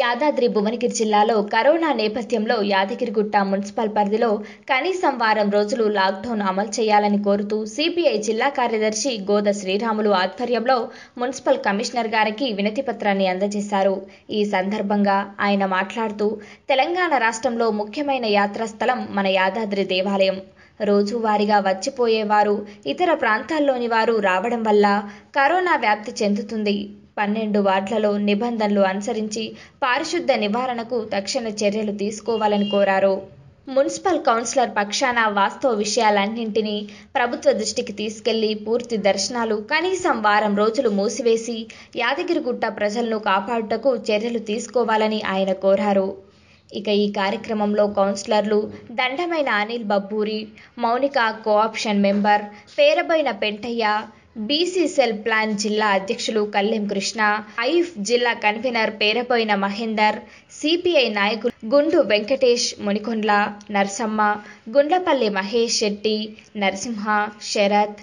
యాదాద్రి భువనగిరి జిల్లాలో కరోనా నేపథ్యంలో యాదగిరిగుట్ట మున్సిపల్ పరిధిలో కనీసం వారం రోజులు లాక్డౌన్ అమలు చేయాలని కోరుతూ సిపిఐ జిల్లా కార్యదర్శి గోద శ్రీరాములు ఆధ్వర్యంలో మున్సిపల్ కమిషనర్ గారికి వినతి అందజేశారు ఈ సందర్భంగా ఆయన మాట్లాడుతూ తెలంగాణ రాష్ట్రంలో ముఖ్యమైన యాత్రాస్థలం మన యాదాద్రి దేవాలయం రోజువారీగా వచ్చిపోయేవారు ఇతర ప్రాంతాల్లోని వారు రావడం వల్ల కరోనా వ్యాప్తి చెందుతుంది పన్నెండు వార్డులలో నిబంధనలు అనుసరించి పారిశుద్ధ నివారణకు తక్షణ చర్యలు తీసుకోవాలని కోరారు మున్సిపల్ కౌన్సిలర్ పక్షాన వాస్తవ విషయాలన్నింటినీ ప్రభుత్వ దృష్టికి తీసుకెళ్లి పూర్తి దర్శనాలు కనీసం వారం రోజులు మూసివేసి యాదగిరిగుట్ట ప్రజలను కాపాడుటకు చర్యలు తీసుకోవాలని ఆయన కోరారు ఇక ఈ కార్యక్రమంలో కౌన్సిలర్లు దండమైన అనిల్ బబ్బూరి మౌనిక కోఆప్షన్ మెంబర్ పేరబైన పెంటయ్య బీసీసెల్ ప్లాన్ జిల్లా అధ్యక్షులు కల్లెం కృష్ణ ఐఫ్ జిల్లా కన్వీనర్ పేరపోయిన మహేందర్ సిపిఐ నాయకులు గుండు వెంకటేష్ మునికొండ్ల నర్సమ్మ గుండ్లపల్లి మహేష్ శెట్టి నరసింహ శరత్